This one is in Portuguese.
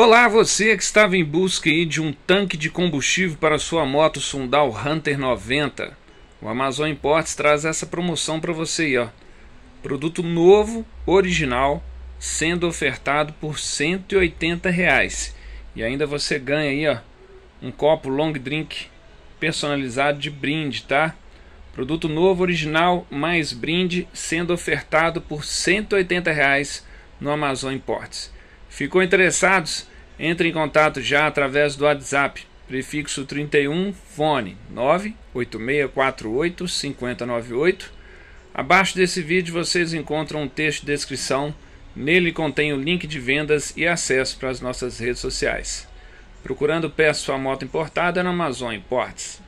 Olá, você que estava em busca de um tanque de combustível para sua moto Sundal Hunter 90. O Amazon Imports traz essa promoção para você aí, ó. Produto novo, original, sendo ofertado por R$ 180 reais. E ainda você ganha aí, ó, um copo long drink personalizado de brinde, tá? Produto novo, original, mais brinde, sendo ofertado por R$ 180 reais no Amazon Imports. Ficou interessados? Entre em contato já através do WhatsApp, prefixo 31, fone 98648 5098. Abaixo desse vídeo vocês encontram um texto de descrição. Nele contém o link de vendas e acesso para as nossas redes sociais. Procurando peça sua moto importada na Amazon Imports.